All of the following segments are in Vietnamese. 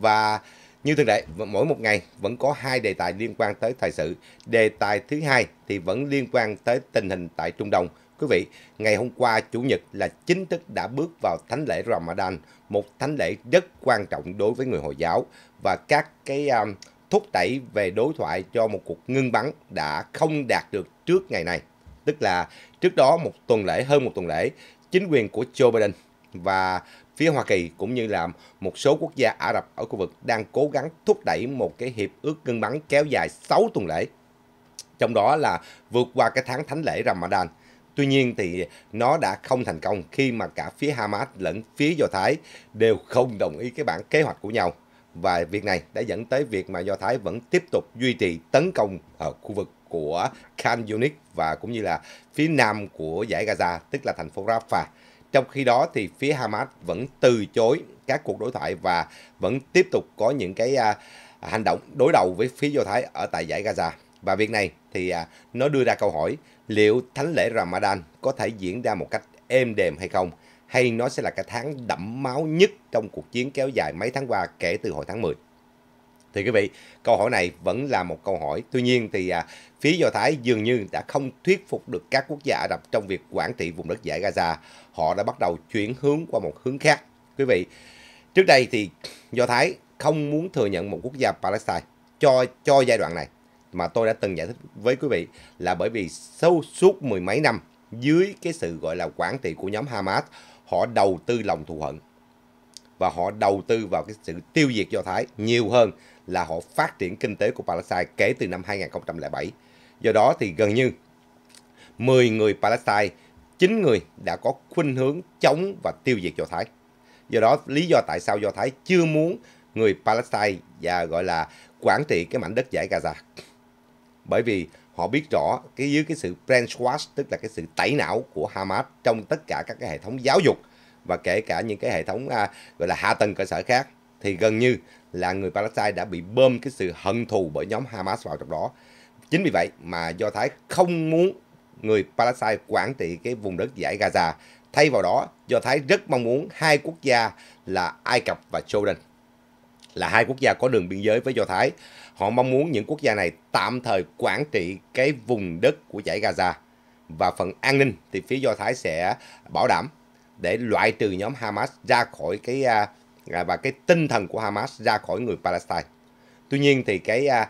và như thường lệ mỗi một ngày vẫn có hai đề tài liên quan tới thời sự đề tài thứ hai thì vẫn liên quan tới tình hình tại trung đông quý vị ngày hôm qua chủ nhật là chính thức đã bước vào thánh lễ ramadan một thánh lễ rất quan trọng đối với người hồi giáo và các cái um, thúc đẩy về đối thoại cho một cuộc ngưng bắn đã không đạt được trước ngày này tức là trước đó một tuần lễ hơn một tuần lễ chính quyền của joe biden và phía Hoa Kỳ cũng như là một số quốc gia Ả Rập ở khu vực đang cố gắng thúc đẩy một cái hiệp ước ngưng bắn kéo dài 6 tuần lễ. Trong đó là vượt qua cái tháng thánh lễ Ramadan. Tuy nhiên thì nó đã không thành công khi mà cả phía Hamas lẫn phía Do Thái đều không đồng ý cái bản kế hoạch của nhau. Và việc này đã dẫn tới việc mà Do Thái vẫn tiếp tục duy trì tấn công ở khu vực của Khan Yunis và cũng như là phía nam của giải Gaza, tức là thành phố Rafah. Trong khi đó thì phía Hamas vẫn từ chối các cuộc đối thoại và vẫn tiếp tục có những cái à, hành động đối đầu với phía Do Thái ở tại giải Gaza. Và việc này thì à, nó đưa ra câu hỏi liệu thánh lễ Ramadan có thể diễn ra một cách êm đềm hay không? Hay nó sẽ là cái tháng đẫm máu nhất trong cuộc chiến kéo dài mấy tháng qua kể từ hồi tháng 10? Thì quý vị, câu hỏi này vẫn là một câu hỏi. Tuy nhiên thì à, phía Do Thái dường như đã không thuyết phục được các quốc gia Ả Rập trong việc quản trị vùng đất giải Gaza. Họ đã bắt đầu chuyển hướng qua một hướng khác. Quý vị, trước đây thì Do Thái không muốn thừa nhận một quốc gia Palestine cho cho giai đoạn này mà tôi đã từng giải thích với quý vị là bởi vì sâu suốt mười mấy năm dưới cái sự gọi là quản trị của nhóm Hamas họ đầu tư lòng thù hận và họ đầu tư vào cái sự tiêu diệt Do Thái nhiều hơn là họ phát triển kinh tế của Palestine kể từ năm 2007. Do đó thì gần như 10 người Palestine, 9 người đã có khuynh hướng chống và tiêu diệt Do Thái. Do đó lý do tại sao Do Thái chưa muốn người Palestine và gọi là quản trị cái mảnh đất giải Gaza. Bởi vì họ biết rõ cái dưới cái sự brainwash tức là cái sự tẩy não của Hamas trong tất cả các cái hệ thống giáo dục và kể cả những cái hệ thống à, gọi là hạ tầng cơ sở khác thì gần như là người Palestine đã bị bơm cái sự hận thù bởi nhóm Hamas vào trong đó. Chính vì vậy mà Do Thái không muốn người Palestine quản trị cái vùng đất giải Gaza. Thay vào đó, Do Thái rất mong muốn hai quốc gia là Ai Cập và Jordan là hai quốc gia có đường biên giới với Do Thái. Họ mong muốn những quốc gia này tạm thời quản trị cái vùng đất của giải Gaza và phần an ninh thì phía Do Thái sẽ bảo đảm để loại trừ nhóm Hamas ra khỏi cái à, à, và cái tinh thần của Hamas ra khỏi người Palestine. Tuy nhiên thì cái à,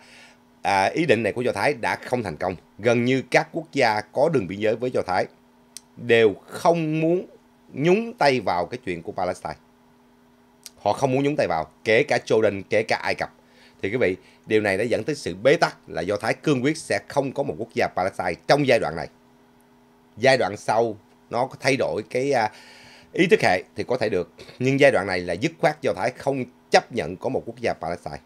à, ý định này của Do Thái đã không thành công. Gần như các quốc gia có đường biên giới với Do Thái đều không muốn nhúng tay vào cái chuyện của Palestine. Họ không muốn nhúng tay vào, kể cả Jordan, kể cả Ai Cập. Thì quý vị, điều này đã dẫn tới sự bế tắc là Do Thái cương quyết sẽ không có một quốc gia Palestine trong giai đoạn này. Giai đoạn sau nó có thay đổi cái à, ý thức hệ thì có thể được nhưng giai đoạn này là dứt khoát do thái không chấp nhận có một quốc gia palestine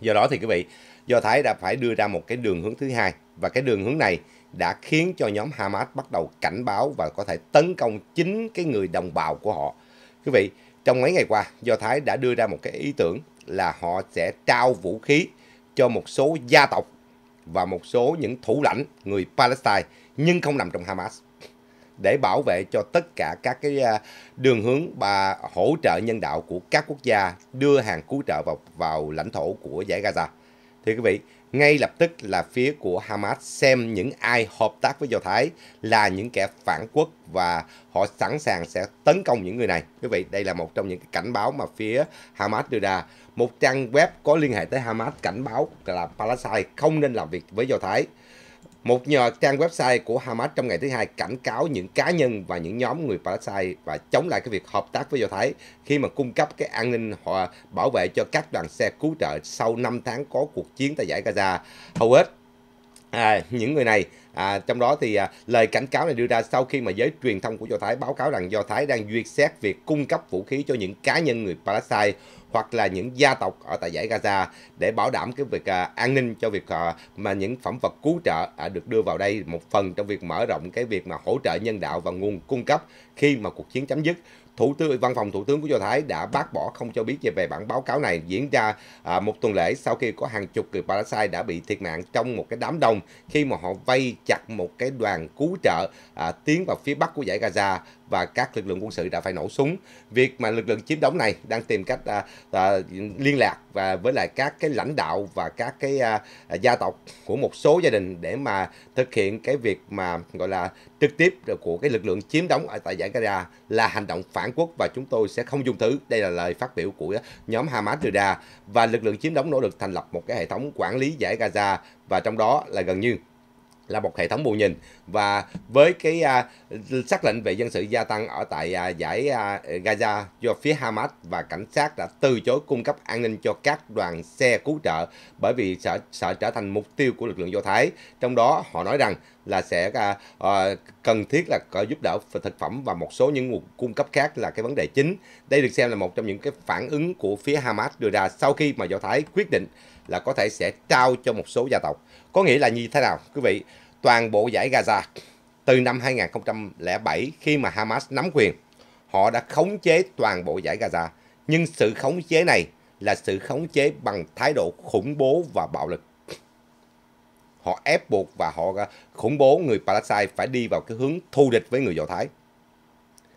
do đó thì quý vị do thái đã phải đưa ra một cái đường hướng thứ hai và cái đường hướng này đã khiến cho nhóm hamas bắt đầu cảnh báo và có thể tấn công chính cái người đồng bào của họ quý vị trong mấy ngày qua do thái đã đưa ra một cái ý tưởng là họ sẽ trao vũ khí cho một số gia tộc và một số những thủ lãnh người palestine nhưng không nằm trong hamas để bảo vệ cho tất cả các cái à, đường hướng và hỗ trợ nhân đạo của các quốc gia đưa hàng cứu trợ vào vào lãnh thổ của giải Gaza. Thì quý vị, ngay lập tức là phía của Hamas xem những ai hợp tác với Do Thái là những kẻ phản quốc và họ sẵn sàng sẽ tấn công những người này. Quý vị, đây là một trong những cảnh báo mà phía Hamas đưa ra. Một trang web có liên hệ tới Hamas cảnh báo là Palestine không nên làm việc với Do Thái một nhờ trang website của Hamas trong ngày thứ hai cảnh cáo những cá nhân và những nhóm người Palestine và chống lại cái việc hợp tác với Do Thái khi mà cung cấp cái an ninh họ bảo vệ cho các đoàn xe cứu trợ sau 5 tháng có cuộc chiến tại giải Gaza. Hầu hết à, những người này À, trong đó thì à, lời cảnh cáo này đưa ra sau khi mà giới truyền thông của Do Thái báo cáo rằng Do Thái đang duyệt xét việc cung cấp vũ khí cho những cá nhân người Palestine hoặc là những gia tộc ở tại giải Gaza để bảo đảm cái việc à, an ninh cho việc à, mà những phẩm vật cứu trợ à, được đưa vào đây một phần trong việc mở rộng cái việc mà hỗ trợ nhân đạo và nguồn cung cấp khi mà cuộc chiến chấm dứt Thủ tướng Văn phòng Thủ tướng của Do Thái đã bác bỏ không cho biết về bản báo cáo này diễn ra à, một tuần lễ sau khi có hàng chục người Palestine đã bị thiệt mạng trong một cái đám đông khi mà họ vây chặt một cái đoàn cứu trợ à, tiến vào phía bắc của giải Gaza và các lực lượng quân sự đã phải nổ súng. Việc mà lực lượng chiếm đóng này đang tìm cách à, à, liên lạc và với lại các cái lãnh đạo và các cái à, à gia tộc của một số gia đình để mà thực hiện cái việc mà gọi là trực tiếp của cái lực lượng chiếm đóng ở tại giải Gaza là hành động phản quốc và chúng tôi sẽ không dung thứ. Đây là lời phát biểu của nhóm Hamas đưa ra và lực lượng chiếm đóng nỗ lực thành lập một cái hệ thống quản lý giải Gaza và trong đó là gần như là một hệ thống bù nhìn và với cái uh, lệnh về dân sự gia tăng ở tại uh, giải uh, Gaza do phía Hamas và cảnh sát đã từ chối cung cấp an ninh cho các đoàn xe cứu trợ bởi vì sợ sợ trở thành mục tiêu của lực lượng Do Thái. Trong đó họ nói rằng là sẽ uh, uh, cần thiết là có giúp đỡ thực phẩm và một số những nguồn cung cấp khác là cái vấn đề chính. Đây được xem là một trong những cái phản ứng của phía Hamas đưa ra sau khi mà Do Thái quyết định là có thể sẽ trao cho một số gia tộc. Có nghĩa là như thế nào quý vị? toàn bộ giải Gaza. Từ năm 2007 khi mà Hamas nắm quyền, họ đã khống chế toàn bộ giải Gaza. Nhưng sự khống chế này là sự khống chế bằng thái độ khủng bố và bạo lực. Họ ép buộc và họ khủng bố người Palestine phải đi vào cái hướng thù địch với người Do Thái.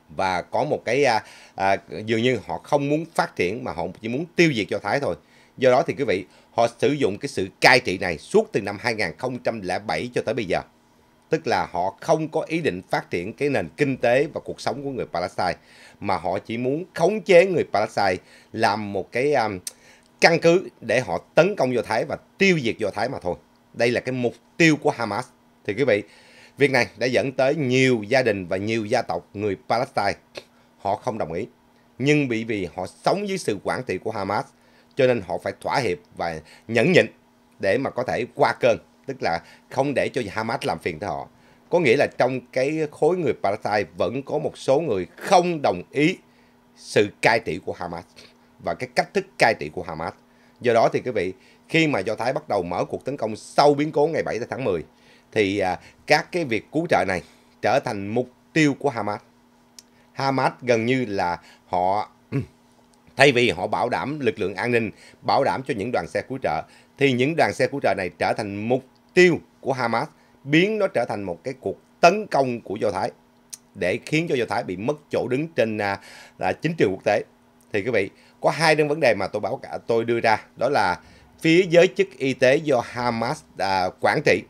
Và có một cái, à, à, dường như họ không muốn phát triển mà họ chỉ muốn tiêu diệt Do Thái thôi. Do đó thì quý vị, họ sử dụng cái sự cai trị này suốt từ năm 2007 cho tới bây giờ. Tức là họ không có ý định phát triển cái nền kinh tế và cuộc sống của người Palestine, mà họ chỉ muốn khống chế người Palestine làm một cái um, căn cứ để họ tấn công Do Thái và tiêu diệt Do Thái mà thôi. Đây là cái mục tiêu của Hamas. Thì quý vị, việc này đã dẫn tới nhiều gia đình và nhiều gia tộc người Palestine. Họ không đồng ý, nhưng bị vì họ sống dưới sự quản trị của Hamas – cho nên họ phải thỏa hiệp và nhẫn nhịn để mà có thể qua cơn tức là không để cho Hamas làm phiền tới họ có nghĩa là trong cái khối người Palestine vẫn có một số người không đồng ý sự cai trị của Hamas và cái cách thức cai trị của Hamas do đó thì quý vị khi mà Do Thái bắt đầu mở cuộc tấn công sau biến cố ngày 7 tháng 10 thì à, các cái việc cứu trợ này trở thành mục tiêu của Hamas Hamas gần như là họ Thay vì họ bảo đảm lực lượng an ninh, bảo đảm cho những đoàn xe cứu trợ, thì những đoàn xe cứu trợ này trở thành mục tiêu của Hamas, biến nó trở thành một cái cuộc tấn công của Do Thái để khiến cho Do Thái bị mất chỗ đứng trên à, là chính trường quốc tế. Thì quý vị, có hai đơn vấn đề mà tôi báo cả tôi đưa ra, đó là phía giới chức y tế do Hamas à, quản trị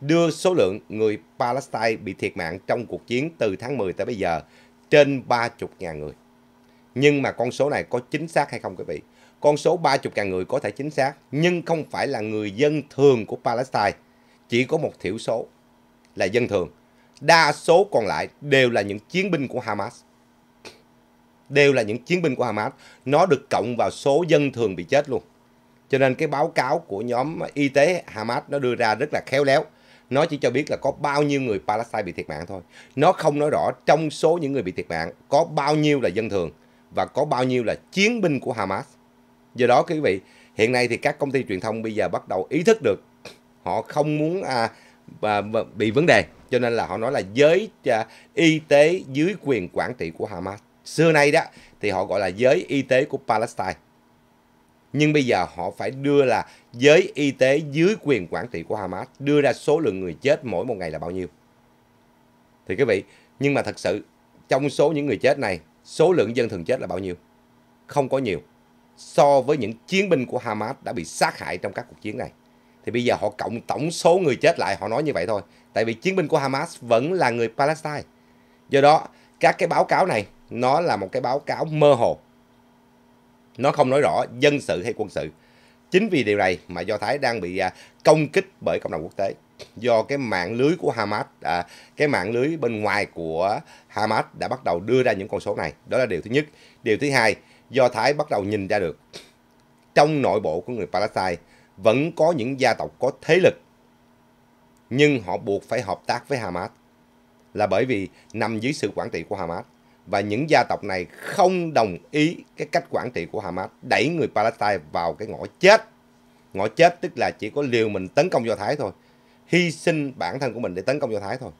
đưa số lượng người Palestine bị thiệt mạng trong cuộc chiến từ tháng 10 tới bây giờ trên 30.000 người. Nhưng mà con số này có chính xác hay không quý vị? Con số 30.000 người có thể chính xác, nhưng không phải là người dân thường của Palestine. Chỉ có một thiểu số là dân thường. Đa số còn lại đều là những chiến binh của Hamas. Đều là những chiến binh của Hamas. Nó được cộng vào số dân thường bị chết luôn. Cho nên cái báo cáo của nhóm y tế Hamas nó đưa ra rất là khéo léo. Nó chỉ cho biết là có bao nhiêu người Palestine bị thiệt mạng thôi. Nó không nói rõ trong số những người bị thiệt mạng có bao nhiêu là dân thường và có bao nhiêu là chiến binh của Hamas. Do đó quý vị, hiện nay thì các công ty truyền thông bây giờ bắt đầu ý thức được họ không muốn à, à, bị vấn đề cho nên là họ nói là giới à, y tế dưới quyền quản trị của Hamas. Xưa nay đó thì họ gọi là giới y tế của Palestine. Nhưng bây giờ họ phải đưa là giới y tế dưới quyền quản trị của Hamas, đưa ra số lượng người chết mỗi một ngày là bao nhiêu. Thì quý vị, nhưng mà thật sự trong số những người chết này số lượng dân thường chết là bao nhiêu? Không có nhiều. So với những chiến binh của Hamas đã bị sát hại trong các cuộc chiến này. Thì bây giờ họ cộng tổng số người chết lại, họ nói như vậy thôi. Tại vì chiến binh của Hamas vẫn là người Palestine. Do đó, các cái báo cáo này, nó là một cái báo cáo mơ hồ. Nó không nói rõ dân sự hay quân sự. Chính vì điều này mà Do Thái đang bị à, công kích bởi cộng đồng quốc tế do cái mạng lưới của Hamas, à, cái mạng lưới bên ngoài của Hamas đã bắt đầu đưa ra những con số này. Đó là điều thứ nhất. Điều thứ hai, do Thái bắt đầu nhìn ra được trong nội bộ của người Palestine vẫn có những gia tộc có thế lực nhưng họ buộc phải hợp tác với Hamas là bởi vì nằm dưới sự quản trị của Hamas và những gia tộc này không đồng ý cái cách quản trị của Hamas đẩy người Palestine vào cái ngõ chết. Ngõ chết tức là chỉ có liều mình tấn công Do Thái thôi hy sinh bản thân của mình để tấn công Do Thái thôi.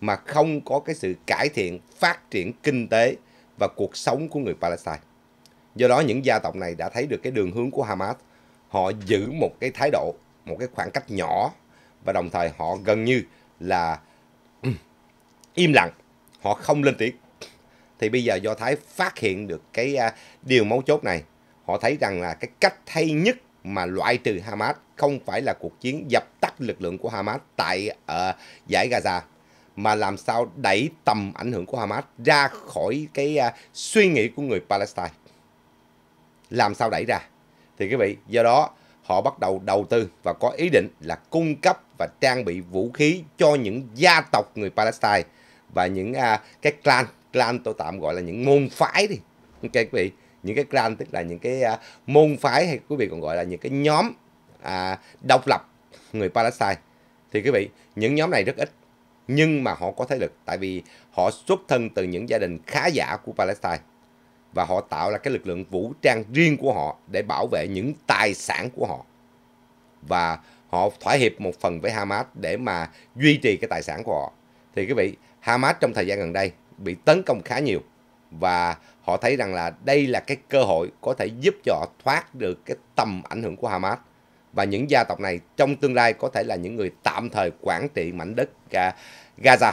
Mà không có cái sự cải thiện, phát triển kinh tế và cuộc sống của người Palestine. Do đó những gia tộc này đã thấy được cái đường hướng của Hamas. Họ giữ một cái thái độ, một cái khoảng cách nhỏ và đồng thời họ gần như là im lặng. Họ không lên tiếng. Thì bây giờ Do Thái phát hiện được cái à, điều mấu chốt này. Họ thấy rằng là cái cách hay nhất mà loại trừ Hamas không phải là cuộc chiến dập tắt lực lượng của Hamas tại uh, giải Gaza mà làm sao đẩy tầm ảnh hưởng của Hamas ra khỏi cái uh, suy nghĩ của người Palestine. Làm sao đẩy ra? Thì quý vị, do đó họ bắt đầu đầu tư và có ý định là cung cấp và trang bị vũ khí cho những gia tộc người Palestine và những uh, cái clan, clan tôi tạm gọi là những môn phái đi. Ok quý vị, những cái clan tức là những cái uh, môn phái hay quý vị còn gọi là những cái nhóm à, độc lập người Palestine thì quý vị những nhóm này rất ít nhưng mà họ có thế lực tại vì họ xuất thân từ những gia đình khá giả của Palestine và họ tạo ra cái lực lượng vũ trang riêng của họ để bảo vệ những tài sản của họ và họ thỏa hiệp một phần với Hamas để mà duy trì cái tài sản của họ thì quý vị Hamas trong thời gian gần đây bị tấn công khá nhiều và họ thấy rằng là đây là cái cơ hội có thể giúp cho họ thoát được cái tầm ảnh hưởng của Hamas và những gia tộc này trong tương lai có thể là những người tạm thời quản trị mảnh đất Gaza.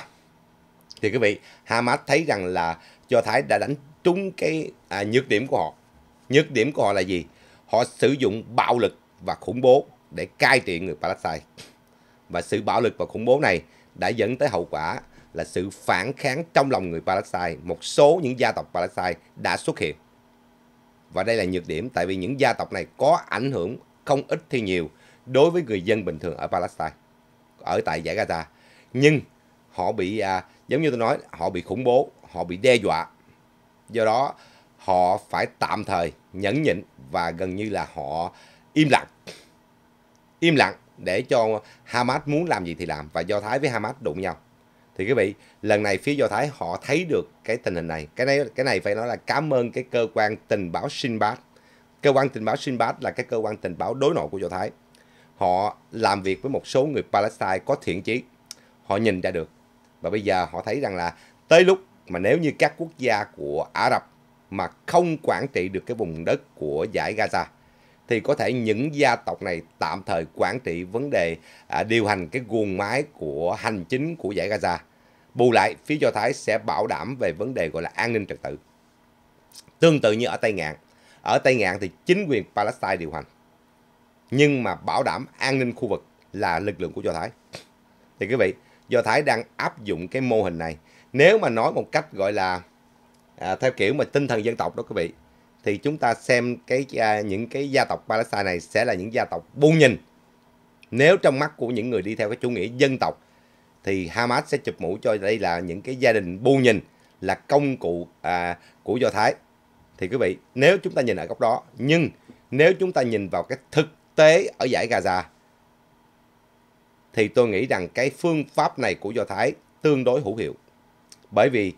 Thì quý vị, Hamas thấy rằng là Do Thái đã đánh trúng cái à, nhược điểm của họ. Nhược điểm của họ là gì? Họ sử dụng bạo lực và khủng bố để cai trị người Palestine. Và sự bạo lực và khủng bố này đã dẫn tới hậu quả là sự phản kháng trong lòng người Palestine, một số những gia tộc Palestine đã xuất hiện. Và đây là nhược điểm tại vì những gia tộc này có ảnh hưởng không ít thì nhiều đối với người dân bình thường ở Palestine, ở tại giải Gaza. Nhưng họ bị, à, giống như tôi nói, họ bị khủng bố, họ bị đe dọa. Do đó, họ phải tạm thời nhẫn nhịn và gần như là họ im lặng. Im lặng để cho Hamas muốn làm gì thì làm và Do Thái với Hamas đụng nhau thì quý vị lần này phía do thái họ thấy được cái tình hình này cái này cái này phải nói là cảm ơn cái cơ quan tình báo Sinbad cơ quan tình báo Sinbad là cái cơ quan tình báo đối nội của do thái họ làm việc với một số người Palestine có thiện chí họ nhìn ra được và bây giờ họ thấy rằng là tới lúc mà nếu như các quốc gia của Ả Rập mà không quản trị được cái vùng đất của giải Gaza thì có thể những gia tộc này tạm thời quản trị vấn đề à, điều hành cái guồng máy của hành chính của giải Gaza Bù lại, phía Do Thái sẽ bảo đảm về vấn đề gọi là an ninh trật tự. Tương tự như ở Tây Ngạn. Ở Tây Ngạn thì chính quyền Palestine điều hành. Nhưng mà bảo đảm an ninh khu vực là lực lượng của Do Thái. Thì quý vị, Do Thái đang áp dụng cái mô hình này. Nếu mà nói một cách gọi là à, theo kiểu mà tinh thần dân tộc đó quý vị, thì chúng ta xem cái à, những cái gia tộc Palestine này sẽ là những gia tộc buôn nhìn. Nếu trong mắt của những người đi theo cái chủ nghĩa dân tộc thì Hamas sẽ chụp mũ cho đây là những cái gia đình bu nhìn là công cụ à, của Do Thái. Thì quý vị, nếu chúng ta nhìn ở góc đó, nhưng nếu chúng ta nhìn vào cái thực tế ở giải Gaza, thì tôi nghĩ rằng cái phương pháp này của Do Thái tương đối hữu hiệu. Bởi vì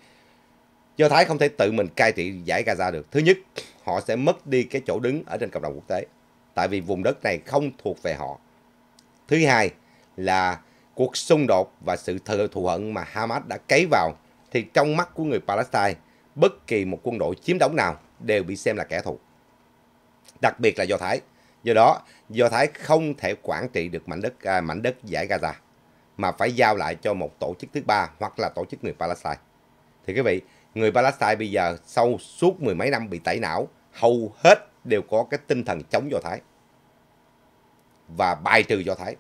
Do Thái không thể tự mình cai trị giải Gaza được. Thứ nhất, họ sẽ mất đi cái chỗ đứng ở trên cộng đồng quốc tế. Tại vì vùng đất này không thuộc về họ. Thứ hai là cuộc xung đột và sự thừa thù hận mà Hamas đã cấy vào thì trong mắt của người Palestine, bất kỳ một quân đội chiếm đóng nào đều bị xem là kẻ thù. Đặc biệt là Do Thái. Do đó, Do Thái không thể quản trị được mảnh đất à, mảnh đất giải Gaza mà phải giao lại cho một tổ chức thứ ba hoặc là tổ chức người Palestine. Thì quý vị, người Palestine bây giờ sau suốt mười mấy năm bị tẩy não, hầu hết đều có cái tinh thần chống Do Thái và bài trừ Do Thái.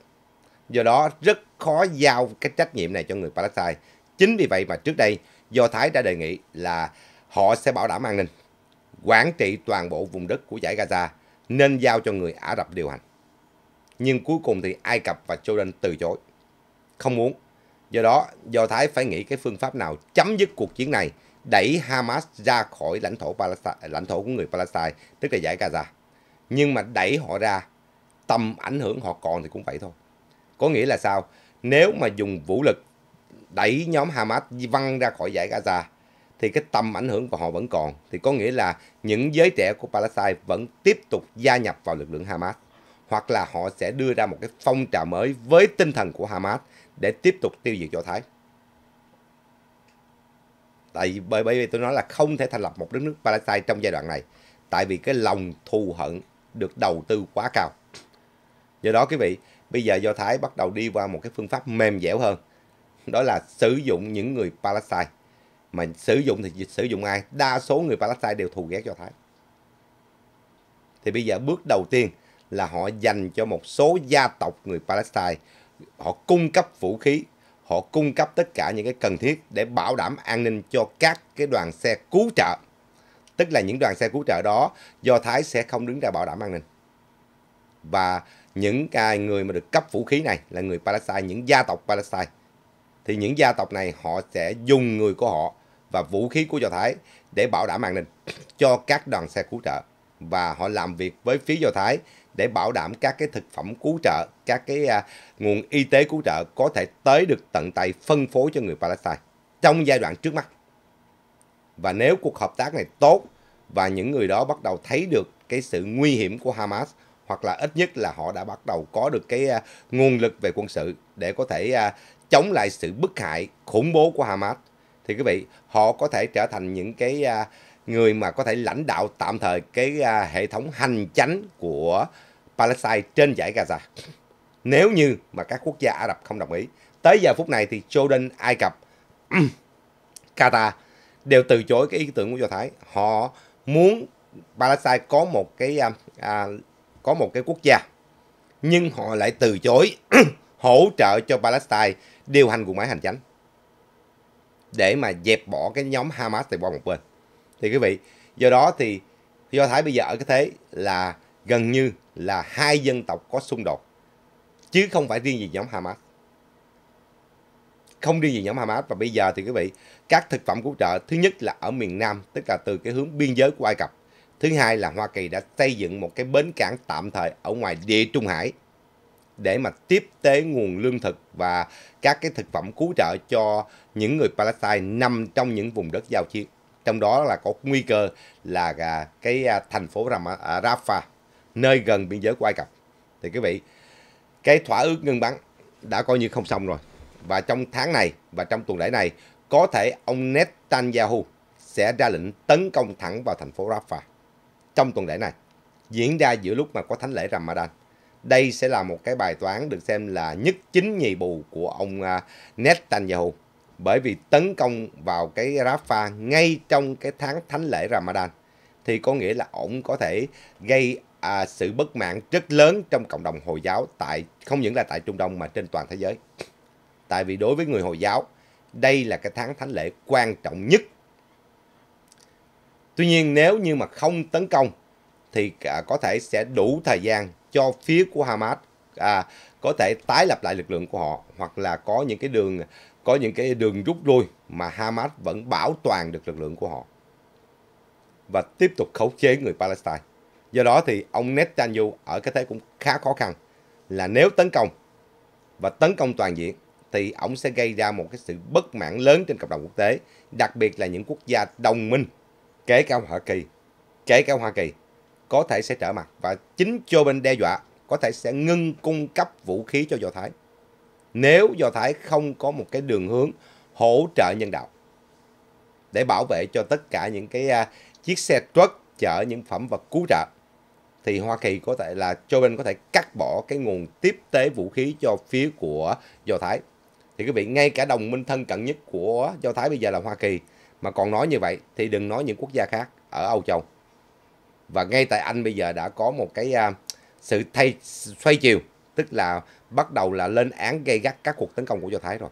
Do đó rất khó giao cái trách nhiệm này cho người Palestine. Chính vì vậy mà trước đây Do Thái đã đề nghị là họ sẽ bảo đảm an ninh, quản trị toàn bộ vùng đất của giải Gaza nên giao cho người Ả Rập điều hành. Nhưng cuối cùng thì Ai Cập và Jordan từ chối, không muốn. Do đó, Do Thái phải nghĩ cái phương pháp nào chấm dứt cuộc chiến này, đẩy Hamas ra khỏi lãnh thổ Palestine, lãnh thổ của người Palestine, tức là giải Gaza. Nhưng mà đẩy họ ra, tầm ảnh hưởng họ còn thì cũng vậy thôi. Có nghĩa là sao? Nếu mà dùng vũ lực đẩy nhóm Hamas văng ra khỏi giải Gaza thì cái tầm ảnh hưởng của họ vẫn còn. Thì có nghĩa là những giới trẻ của Palestine vẫn tiếp tục gia nhập vào lực lượng Hamas hoặc là họ sẽ đưa ra một cái phong trào mới với tinh thần của Hamas để tiếp tục tiêu diệt Do Thái. Tại vì bởi bởi vì tôi nói là không thể thành lập một đất nước Palestine trong giai đoạn này, tại vì cái lòng thù hận được đầu tư quá cao. Do đó quý vị, Bây giờ Do Thái bắt đầu đi qua một cái phương pháp mềm dẻo hơn. Đó là sử dụng những người Palestine. Mà sử dụng thì sử dụng ai? Đa số người Palestine đều thù ghét Do Thái. Thì bây giờ bước đầu tiên là họ dành cho một số gia tộc người Palestine. Họ cung cấp vũ khí, họ cung cấp tất cả những cái cần thiết để bảo đảm an ninh cho các cái đoàn xe cứu trợ. Tức là những đoàn xe cứu trợ đó Do Thái sẽ không đứng ra bảo đảm an ninh. Và những cái người mà được cấp vũ khí này là người Palestine, những gia tộc Palestine. Thì những gia tộc này họ sẽ dùng người của họ và vũ khí của Do Thái để bảo đảm an ninh cho các đoàn xe cứu trợ. Và họ làm việc với phía Do Thái để bảo đảm các cái thực phẩm cứu trợ, các cái à, nguồn y tế cứu trợ có thể tới được tận tay phân phối cho người Palestine trong giai đoạn trước mắt. Và nếu cuộc hợp tác này tốt và những người đó bắt đầu thấy được cái sự nguy hiểm của Hamas hoặc là ít nhất là họ đã bắt đầu có được cái à, nguồn lực về quân sự để có thể à, chống lại sự bức hại khủng bố của Hamas thì quý vị họ có thể trở thành những cái à, người mà có thể lãnh đạo tạm thời cái hệ thống hành chánh của Palestine trên giải Gaza nếu như mà các quốc gia Ả Rập không đồng ý tới giờ phút này thì Jordan Ai Cập Qatar đều từ chối cái ý tưởng của Do Thái họ muốn Palestine có một cái à, có một cái quốc gia. Nhưng họ lại từ chối hỗ trợ cho Palestine điều hành cuộc máy hành chánh. Để mà dẹp bỏ cái nhóm Hamas từ qua một bên. Thì quý vị, do đó thì Do Thái bây giờ ở cái thế là gần như là hai dân tộc có xung đột. Chứ không phải riêng gì nhóm Hamas. Không riêng gì nhóm Hamas. Và bây giờ thì quý vị, các thực phẩm cứu trợ thứ nhất là ở miền Nam, tức là từ cái hướng biên giới của Ai Cập Thứ hai là Hoa Kỳ đã xây dựng một cái bến cảng tạm thời ở ngoài địa Trung Hải để mà tiếp tế nguồn lương thực và các cái thực phẩm cứu trợ cho những người Palestine nằm trong những vùng đất giao chiến. Trong đó là có nguy cơ là cái à, thành phố à, Rafah, nơi gần biên giới của Ai Cập. Thì quý vị, cái thỏa ước ngừng bắn đã coi như không xong rồi. Và trong tháng này và trong tuần lễ này, có thể ông Netanyahu sẽ ra lệnh tấn công thẳng vào thành phố Rafah trong tuần lễ này diễn ra giữa lúc mà có thánh lễ Ramadan. Đây sẽ là một cái bài toán được xem là nhất chính nhì bù của ông à, Netanyahu bởi vì tấn công vào cái Rafah ngay trong cái tháng thánh lễ Ramadan thì có nghĩa là ổng có thể gây à, sự bất mãn rất lớn trong cộng đồng Hồi giáo tại không những là tại Trung Đông mà trên toàn thế giới. Tại vì đối với người Hồi giáo, đây là cái tháng thánh lễ quan trọng nhất Tuy nhiên nếu như mà không tấn công thì có thể sẽ đủ thời gian cho phía của Hamas à, có thể tái lập lại lực lượng của họ hoặc là có những cái đường có những cái đường rút lui mà Hamas vẫn bảo toàn được lực lượng của họ và tiếp tục khống chế người Palestine. Do đó thì ông Netanyahu ở cái thế cũng khá khó khăn là nếu tấn công và tấn công toàn diện thì ông sẽ gây ra một cái sự bất mãn lớn trên cộng đồng quốc tế, đặc biệt là những quốc gia đồng minh kể cả Hoa Kỳ, kể cả Hoa Kỳ có thể sẽ trở mặt và chính Joe Biden đe dọa có thể sẽ ngưng cung cấp vũ khí cho Do Thái nếu Do Thái không có một cái đường hướng hỗ trợ nhân đạo để bảo vệ cho tất cả những cái uh, chiếc xe truck chở những phẩm vật cứu trợ thì Hoa Kỳ có thể là Joe Biden có thể cắt bỏ cái nguồn tiếp tế vũ khí cho phía của Do Thái. Thì quý vị, ngay cả đồng minh thân cận nhất của Do Thái bây giờ là Hoa Kỳ mà còn nói như vậy thì đừng nói những quốc gia khác ở Âu Châu. Và ngay tại Anh bây giờ đã có một cái uh, sự thay xoay chiều, tức là bắt đầu là lên án gây gắt các cuộc tấn công của Do Thái rồi.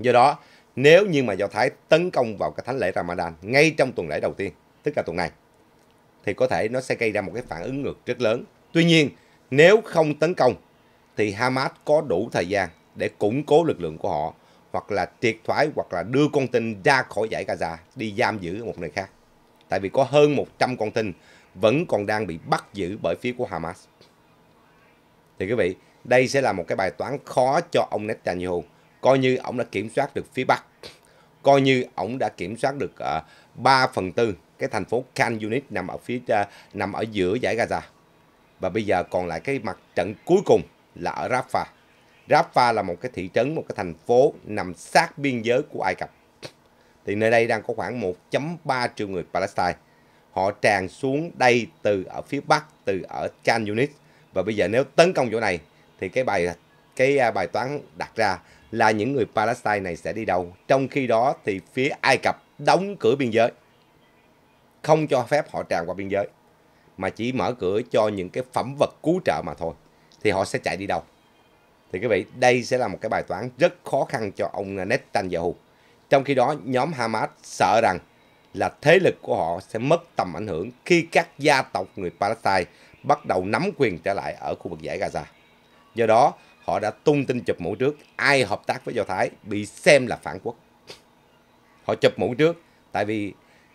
Do đó, nếu như mà Do Thái tấn công vào cái thánh lễ Ramadan ngay trong tuần lễ đầu tiên, tức là tuần này, thì có thể nó sẽ gây ra một cái phản ứng ngược rất lớn. Tuy nhiên, nếu không tấn công thì Hamas có đủ thời gian để củng cố lực lượng của họ hoặc là triệt thoái hoặc là đưa con tin ra khỏi giải Gaza đi giam giữ ở một nơi khác. Tại vì có hơn 100 con tin vẫn còn đang bị bắt giữ bởi phía của Hamas. Thì quý vị, đây sẽ là một cái bài toán khó cho ông Netanyahu. Coi như ông đã kiểm soát được phía Bắc. Coi như ông đã kiểm soát được uh, ờ, 3 phần tư cái thành phố Khan Yunis nằm ở phía uh, nằm ở giữa giải Gaza. Và bây giờ còn lại cái mặt trận cuối cùng là ở Rafah Rafah là một cái thị trấn, một cái thành phố nằm sát biên giới của Ai Cập. Thì nơi đây đang có khoảng 1.3 triệu người Palestine. Họ tràn xuống đây từ ở phía Bắc, từ ở Khan Yunis. Và bây giờ nếu tấn công chỗ này thì cái bài cái à, bài toán đặt ra là những người Palestine này sẽ đi đâu. Trong khi đó thì phía Ai Cập đóng cửa biên giới. Không cho phép họ tràn qua biên giới. Mà chỉ mở cửa cho những cái phẩm vật cứu trợ mà thôi. Thì họ sẽ chạy đi đâu? Thì quý vị, đây sẽ là một cái bài toán rất khó khăn cho ông Netanyahu. Trong khi đó, nhóm Hamas sợ rằng là thế lực của họ sẽ mất tầm ảnh hưởng khi các gia tộc người Palestine bắt đầu nắm quyền trở lại ở khu vực giải Gaza. Do đó, họ đã tung tin chụp mũ trước ai hợp tác với Do Thái bị xem là phản quốc. Họ chụp mũ trước tại vì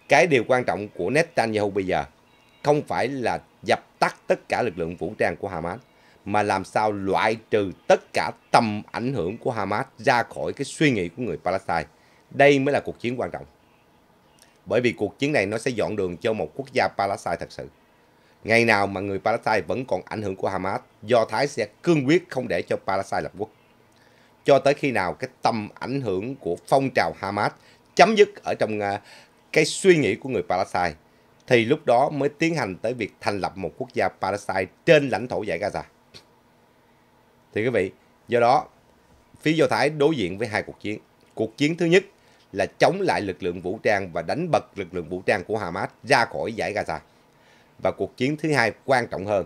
cái điều quan trọng của Netanyahu bây giờ không phải là dập tắt tất cả lực lượng vũ trang của Hamas mà làm sao loại trừ tất cả tầm ảnh hưởng của Hamas ra khỏi cái suy nghĩ của người Palestine. Đây mới là cuộc chiến quan trọng. Bởi vì cuộc chiến này nó sẽ dọn đường cho một quốc gia Palestine thật sự. Ngày nào mà người Palestine vẫn còn ảnh hưởng của Hamas, Do Thái sẽ cương quyết không để cho Palestine lập quốc. Cho tới khi nào cái tầm ảnh hưởng của phong trào Hamas chấm dứt ở trong à, cái suy nghĩ của người Palestine, thì lúc đó mới tiến hành tới việc thành lập một quốc gia Palestine trên lãnh thổ giải Gaza thì quý vị do đó phía do thái đối diện với hai cuộc chiến cuộc chiến thứ nhất là chống lại lực lượng vũ trang và đánh bật lực lượng vũ trang của Hamas ra khỏi giải Gaza. Và cuộc chiến thứ hai quan trọng hơn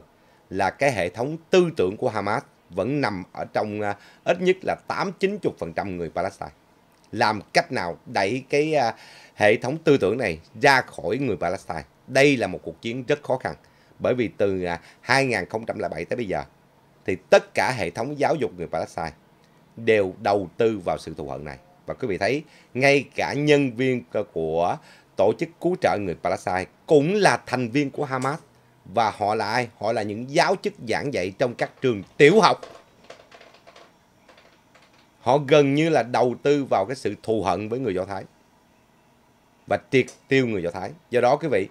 là cái hệ thống tư tưởng của Hamas vẫn nằm ở trong à, ít nhất là 8-90% người Palestine. Làm cách nào đẩy cái à, hệ thống tư tưởng này ra khỏi người Palestine. Đây là một cuộc chiến rất khó khăn bởi vì từ 2007 à, tới bây giờ thì tất cả hệ thống giáo dục người Palestine đều đầu tư vào sự thù hận này. Và quý vị thấy, ngay cả nhân viên của tổ chức cứu trợ người Palestine cũng là thành viên của Hamas. Và họ là ai? Họ là những giáo chức giảng dạy trong các trường tiểu học. Họ gần như là đầu tư vào cái sự thù hận với người Do Thái. Và triệt tiêu người Do Thái. Do đó quý vị,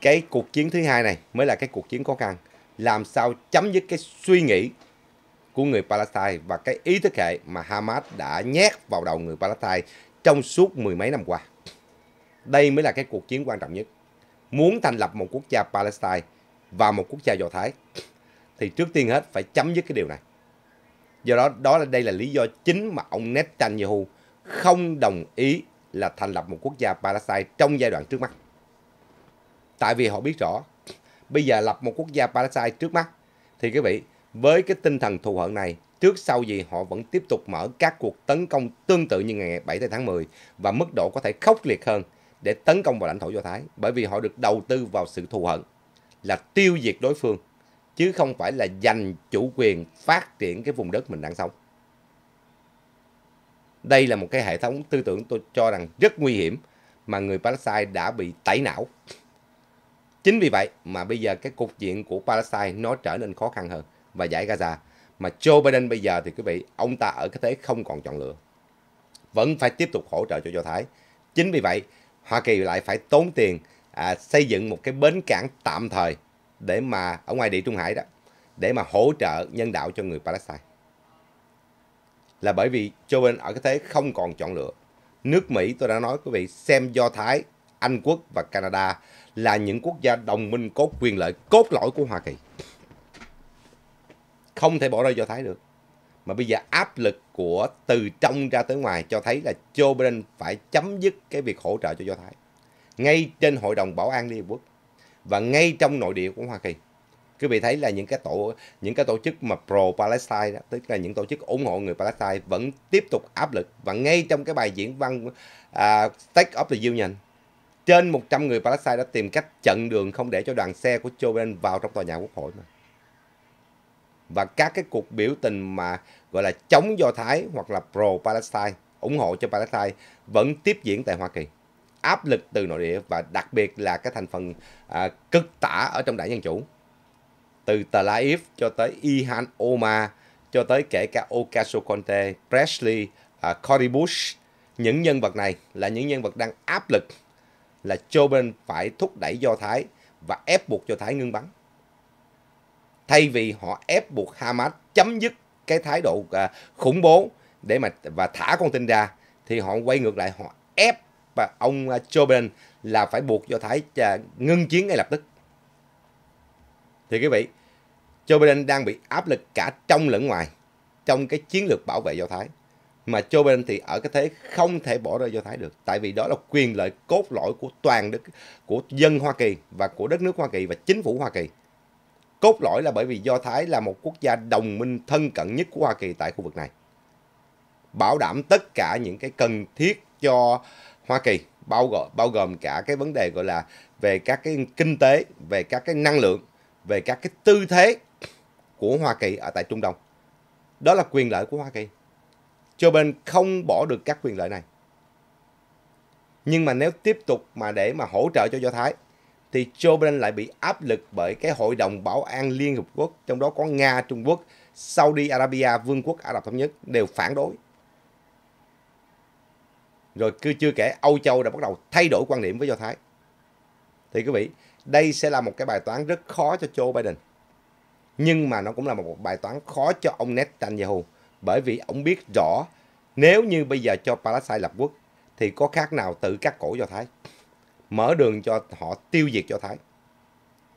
cái cuộc chiến thứ hai này mới là cái cuộc chiến khó khăn làm sao chấm dứt cái suy nghĩ của người Palestine và cái ý thức hệ mà Hamas đã nhét vào đầu người Palestine trong suốt mười mấy năm qua. Đây mới là cái cuộc chiến quan trọng nhất. Muốn thành lập một quốc gia Palestine và một quốc gia Do Thái thì trước tiên hết phải chấm dứt cái điều này. Do đó, đó là đây là lý do chính mà ông Netanyahu không đồng ý là thành lập một quốc gia Palestine trong giai đoạn trước mắt. Tại vì họ biết rõ bây giờ lập một quốc gia Palestine trước mắt. Thì quý vị, với cái tinh thần thù hận này, trước sau gì họ vẫn tiếp tục mở các cuộc tấn công tương tự như ngày 7 tháng 10 và mức độ có thể khốc liệt hơn để tấn công vào lãnh thổ Do Thái bởi vì họ được đầu tư vào sự thù hận là tiêu diệt đối phương chứ không phải là giành chủ quyền phát triển cái vùng đất mình đang sống. Đây là một cái hệ thống tư tưởng tôi cho rằng rất nguy hiểm mà người Palestine đã bị tẩy não. Chính vì vậy mà bây giờ cái cục diện của Palestine nó trở nên khó khăn hơn và giải Gaza. Mà Joe Biden bây giờ thì quý vị, ông ta ở cái thế không còn chọn lựa. Vẫn phải tiếp tục hỗ trợ cho Do Thái. Chính vì vậy, Hoa Kỳ lại phải tốn tiền à, xây dựng một cái bến cảng tạm thời để mà ở ngoài địa Trung Hải đó, để mà hỗ trợ nhân đạo cho người Palestine. Là bởi vì Joe Biden ở cái thế không còn chọn lựa. Nước Mỹ tôi đã nói quý vị xem Do Thái, Anh Quốc và Canada là những quốc gia đồng minh có quyền lợi cốt lõi của Hoa Kỳ. Không thể bỏ rơi Do Thái được. Mà bây giờ áp lực của từ trong ra tới ngoài cho thấy là Joe Biden phải chấm dứt cái việc hỗ trợ cho Do Thái. Ngay trên Hội đồng Bảo an Liên Hợp Quốc và ngay trong nội địa của Hoa Kỳ. Quý vị thấy là những cái tổ những cái tổ chức mà pro Palestine đó, tức là những tổ chức ủng hộ người Palestine vẫn tiếp tục áp lực và ngay trong cái bài diễn văn uh, State of the Union trên 100 người Palestine đã tìm cách chặn đường không để cho đoàn xe của Joe Biden vào trong tòa nhà quốc hội mà. Và các cái cuộc biểu tình mà gọi là chống Do Thái hoặc là pro-Palestine, ủng hộ cho Palestine vẫn tiếp diễn tại Hoa Kỳ. Áp lực từ nội địa và đặc biệt là cái thành phần à, cực tả ở trong đảng Dân Chủ. Từ Tel Aviv cho tới Ihan Omar, cho tới kể cả Ocasio-Cortez, Presley, à, Cory Bush, những nhân vật này là những nhân vật đang áp lực là Joe Biden phải thúc đẩy Do Thái và ép buộc Do Thái ngưng bắn. Thay vì họ ép buộc Hamas chấm dứt cái thái độ à, khủng bố để mà và thả con tin ra thì họ quay ngược lại họ ép và ông Joe à, Biden là phải buộc Do Thái à, ngưng chiến ngay lập tức. Thì quý vị, Joe Biden đang bị áp lực cả trong lẫn ngoài trong cái chiến lược bảo vệ Do Thái mà Joe Biden thì ở cái thế không thể bỏ rơi Do Thái được tại vì đó là quyền lợi cốt lõi của toàn đất của dân Hoa Kỳ và của đất nước Hoa Kỳ và chính phủ Hoa Kỳ cốt lõi là bởi vì Do Thái là một quốc gia đồng minh thân cận nhất của Hoa Kỳ tại khu vực này bảo đảm tất cả những cái cần thiết cho Hoa Kỳ bao gồm bao gồm cả cái vấn đề gọi là về các cái kinh tế về các cái năng lượng về các cái tư thế của Hoa Kỳ ở tại Trung Đông đó là quyền lợi của Hoa Kỳ Joe Biden không bỏ được các quyền lợi này. Nhưng mà nếu tiếp tục mà để mà hỗ trợ cho Do Thái thì Joe Biden lại bị áp lực bởi cái Hội đồng Bảo an Liên Hợp Quốc, trong đó có Nga, Trung Quốc, Saudi Arabia, Vương quốc Ả Rập Thống Nhất đều phản đối. Rồi cứ chưa kể Âu Châu đã bắt đầu thay đổi quan điểm với Do Thái. Thì quý vị, đây sẽ là một cái bài toán rất khó cho Joe Biden. Nhưng mà nó cũng là một bài toán khó cho ông Netanyahu. Bởi vì ông biết rõ nếu như bây giờ cho Palestine lập quốc thì có khác nào tự cắt cổ cho Thái. Mở đường cho họ tiêu diệt cho Thái.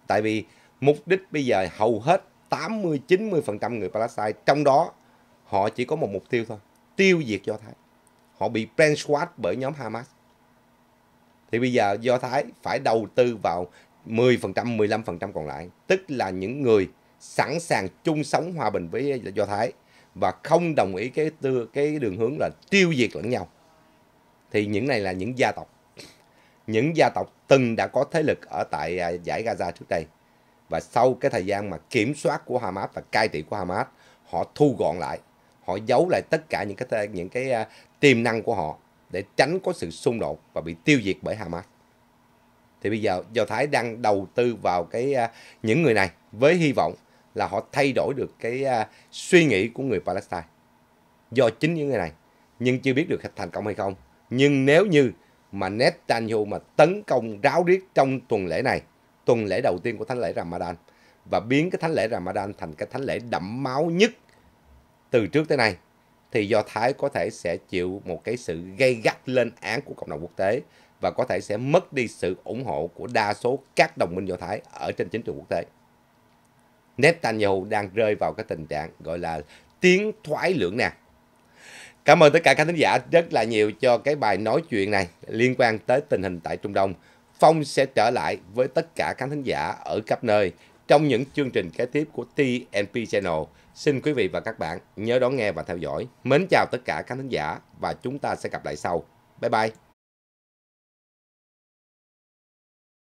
Tại vì mục đích bây giờ hầu hết 80-90% người Palestine trong đó họ chỉ có một mục tiêu thôi. Tiêu diệt cho Thái. Họ bị brainwash bởi nhóm Hamas. Thì bây giờ Do Thái phải đầu tư vào 10%, 15% còn lại. Tức là những người sẵn sàng chung sống hòa bình với Do Thái và không đồng ý cái tư, cái đường hướng là tiêu diệt lẫn nhau thì những này là những gia tộc những gia tộc từng đã có thế lực ở tại à, giải Gaza trước đây và sau cái thời gian mà kiểm soát của Hamas và cai trị của Hamas họ thu gọn lại họ giấu lại tất cả những cái những cái à, tiềm năng của họ để tránh có sự xung đột và bị tiêu diệt bởi Hamas thì bây giờ Do Thái đang đầu tư vào cái à, những người này với hy vọng là họ thay đổi được cái uh, suy nghĩ của người Palestine do chính những người này nhưng chưa biết được thành công hay không nhưng nếu như mà Netanyahu mà tấn công ráo riết trong tuần lễ này tuần lễ đầu tiên của thánh lễ Ramadan và biến cái thánh lễ Ramadan thành cái thánh lễ đẫm máu nhất từ trước tới nay thì Do Thái có thể sẽ chịu một cái sự gây gắt lên án của cộng đồng quốc tế và có thể sẽ mất đi sự ủng hộ của đa số các đồng minh Do Thái ở trên chính trường quốc tế. Netanyahu đang rơi vào cái tình trạng gọi là tiếng thoái lưỡng nan. Cảm ơn tất cả các thính giả rất là nhiều cho cái bài nói chuyện này liên quan tới tình hình tại Trung Đông. Phong sẽ trở lại với tất cả các thính giả ở khắp nơi trong những chương trình kế tiếp của TNP Channel. Xin quý vị và các bạn nhớ đón nghe và theo dõi. Mến chào tất cả các thính giả và chúng ta sẽ gặp lại sau. Bye bye!